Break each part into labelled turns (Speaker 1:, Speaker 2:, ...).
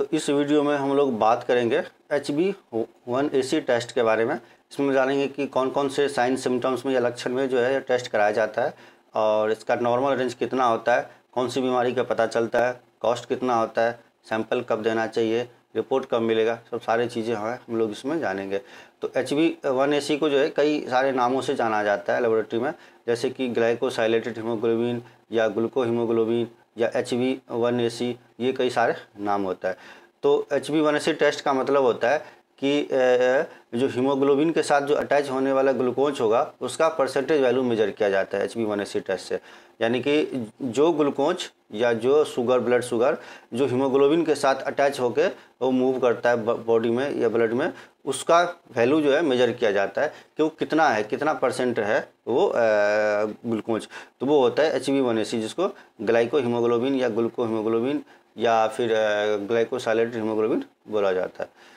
Speaker 1: तो इस वीडियो में हम लोग बात करेंगे H B one A C test के बारे में इसमें जानेंगे कि कौन कौन से साइन सिम्टम्स में या लक्षण में जो है टेस्ट कराया जाता है और इसका नॉर्मल रेंज कितना होता है कौन सी बीमारी का पता चलता है कॉस्ट कितना होता है सैंपल कब देना चाहिए रिपोर्ट कब मिलेगा सब सारी चीज़ें हमें हम लोग इसमें जानेंगे तो H B one A C को जो है कई सारे नामों से जाना जाता है लेबोरेटरी में जैसे कि ग्लाइकोसाइलेटेड हीमोग्लोबिन या ग्लूको हीमोग्लोबिन या H V one A C ये कई सारे नाम होता है तो H V one A C test का मतलब होता है कि जो हीमोग्लोबिन के साथ जो अटैच होने वाला ग्लूकोज होगा उसका परसेंटेज वैल्यू मेजर किया जाता है एच बी वन टेस्ट से यानी कि जो ग्लूकोज या जो शुगर ब्लड शुगर जो हीमोग्लोबिन के साथ अटैच होकर वो मूव करता है बॉडी में या ब्लड में उसका वैल्यू जो है मेजर किया जाता है कि वो कितना है कितना परसेंट है वो ग्लूकोज तो वो होता है एच बी वन जिसको ग्लाइको हीमोग्लोबिन या ग्लूको हीमोग्लोबिन या फिर ग्लाइकोसाइलेट हीमोग्लोबिन बोला जाता है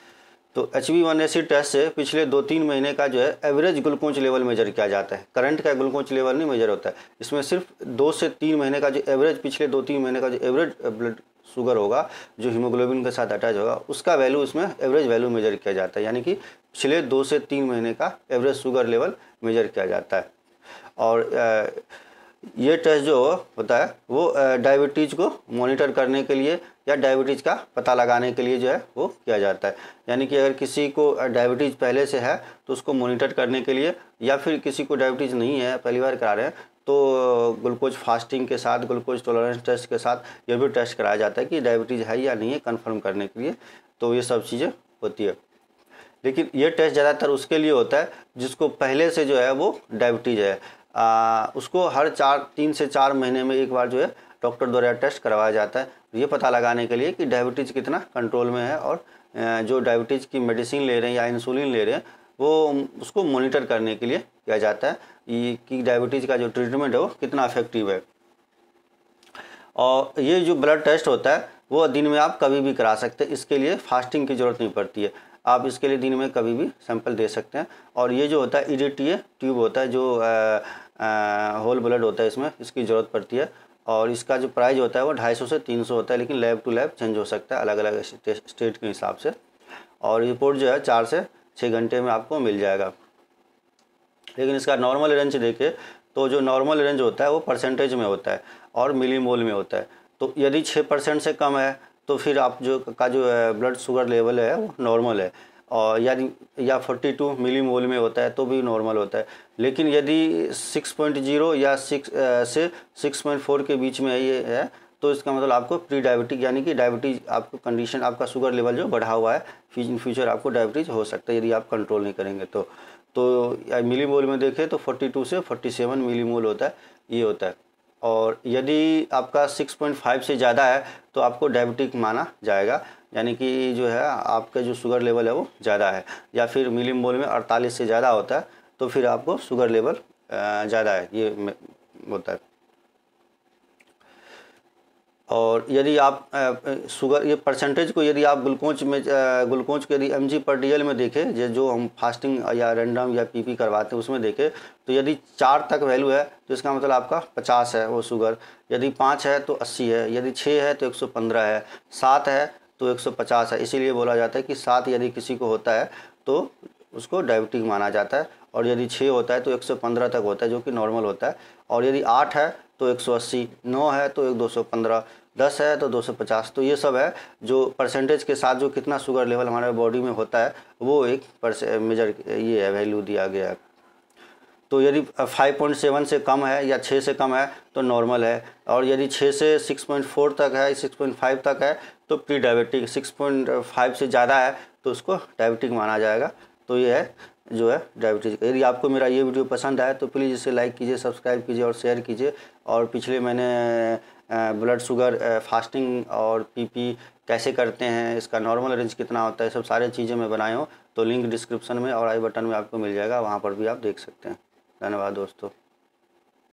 Speaker 1: तो H B one acid test से पिछले दो तीन महीने का जो है एवरेज ग्लूकोज लेवल मेजर किया जाता है करंट का ग्लूकोज लेवल नहीं मेजर होता है इसमें सिर्फ दो से तीन महीने का जो एवरेज पिछले दो तीन महीने का जो एवरेज ब्लड शुगर होगा जो हीमोग्लोबिन के साथ अटैच होगा उसका वैल्यू इसमें एवरेज वैल्यू मेजर किया जाता है यानी कि पिछले दो से तीन महीने का एवरेज शुगर लेवल मेजर किया जाता है और आ, ये टेस्ट जो होता है वो डायबिटीज़ को मॉनिटर करने के लिए या डायबिटीज़ का पता लगाने के लिए जो है वो किया जाता है यानी कि अगर किसी को डायबिटीज़ पहले से है तो उसको मॉनिटर करने के लिए या फिर किसी को डायबिटीज़ नहीं है पहली बार करा रहे हैं तो ग्लूकोज फास्टिंग के साथ ग्लूकोज टॉलरेंस टेस्ट के साथ ये भी टेस्ट कराया जाता है कि डायबिटीज़ है या नहीं है कन्फर्म करने के लिए तो ये सब चीज़ें होती है लेकिन ये टेस्ट ज़्यादातर उसके लिए होता है जिसको पहले से जो है वो डायबिटीज़ है आ, उसको हर चार तीन से चार महीने में एक बार जो है डॉक्टर द्वारा टेस्ट करवाया जाता है तो ये पता लगाने के लिए कि डायबिटीज़ कितना कंट्रोल में है और जो डायबिटीज़ की मेडिसिन ले रहे हैं या इंसुलिन ले रहे हैं वो उसको मॉनिटर करने के लिए किया जाता है ये कि डायबिटीज़ का जो ट्रीटमेंट है वो कितना अफेक्टिव है और ये जो ब्लड टेस्ट होता है वो दिन में आप कभी भी करा सकते हैं इसके लिए फास्टिंग की ज़रूरत नहीं पड़ती है आप इसके लिए दिन में कभी भी सैंपल दे सकते हैं और ये जो होता है ई e ट्यूब होता है जो आ, होल ब्लड होता है इसमें इसकी ज़रूरत पड़ती है और इसका जो प्राइस होता है वो ढाई सौ से तीन सौ होता है लेकिन लैब टू लैब चेंज हो सकता है अलग अलग स्टेट के हिसाब से और रिपोर्ट जो है चार से छः घंटे में आपको मिल जाएगा लेकिन इसका नॉर्मल रेंज देखे तो जो नॉर्मल रेंज होता है वो परसेंटेज में होता है और मिली मोल में होता है तो यदि छः परसेंट से कम है तो फिर आप जो का जो ब्लड शुगर लेवल है वो नॉर्मल है और यानी या 42 मिली मोल में होता है तो भी नॉर्मल होता है लेकिन यदि 6.0 या 6 से 6.4 के बीच में ये है तो इसका मतलब आपको प्री डायबिटिक यानी कि डायबिटीज़ आपको कंडीशन आपका शुगर लेवल जो बढ़ा हुआ है इन फ्यूचर आपको डायबिटीज़ हो सकता है यदि आप कंट्रोल नहीं करेंगे तो तो मिली मोल में देखें तो 42 से 47 सेवन होता है ये होता है और यदि आपका 6.5 से ज़्यादा है तो आपको डायबिटिक माना जाएगा यानी कि जो है आपके जो शुगर लेवल है वो ज़्यादा है या फिर मिलीम बोल में अड़तालीस से ज़्यादा होता है तो फिर आपको शुगर लेवल ज़्यादा है ये होता है और यदि आप शुगर ये परसेंटेज को यदि आप ग्लूकोज में ग्लूकोज के यदि एम जी पर डी एल में देखें जो हम फास्टिंग या रेंडम या पी पी करवाते हैं उसमें देखें तो यदि चार तक वैल्यू है तो इसका मतलब आपका पचास है वो शुगर यदि पाँच है तो अस्सी है यदि छः है तो एक सौ पंद्रह है सात है तो 150 है इसीलिए बोला जाता है कि सात यदि किसी को होता है तो उसको डायबिटिक माना जाता है और यदि छः होता है तो 115 तक होता है जो कि नॉर्मल होता है और यदि आठ है तो 180 नौ है तो एक पंद्रह दस है तो 250 तो ये सब है जो परसेंटेज के साथ जो कितना शुगर लेवल हमारे बॉडी में होता है वो एक मेजर ये है वैल्यू दिया गया है तो यदि 5.7 से कम है या 6 से कम है तो नॉर्मल है और यदि 6 से 6.4 तक है 6.5 तक है तो प्री डायबिटिक 6.5 से ज़्यादा है तो उसको डायबिटिक माना जाएगा तो ये है जो है डायबिटीज़ यदि आपको मेरा ये वीडियो पसंद आए तो प्लीज़ इसे लाइक कीजिए सब्सक्राइब कीजिए और शेयर कीजिए और पिछले मैंने ब्लड शुगर फास्टिंग और पीपी कैसे करते हैं इसका नॉर्मल रेंज कितना होता है सब सारे चीज़ें मैं बनाए हूँ तो लिंक डिस्क्रिप्शन में और आई बटन में आपको मिल जाएगा वहाँ पर भी आप देख सकते हैं धन्यवाद दोस्तों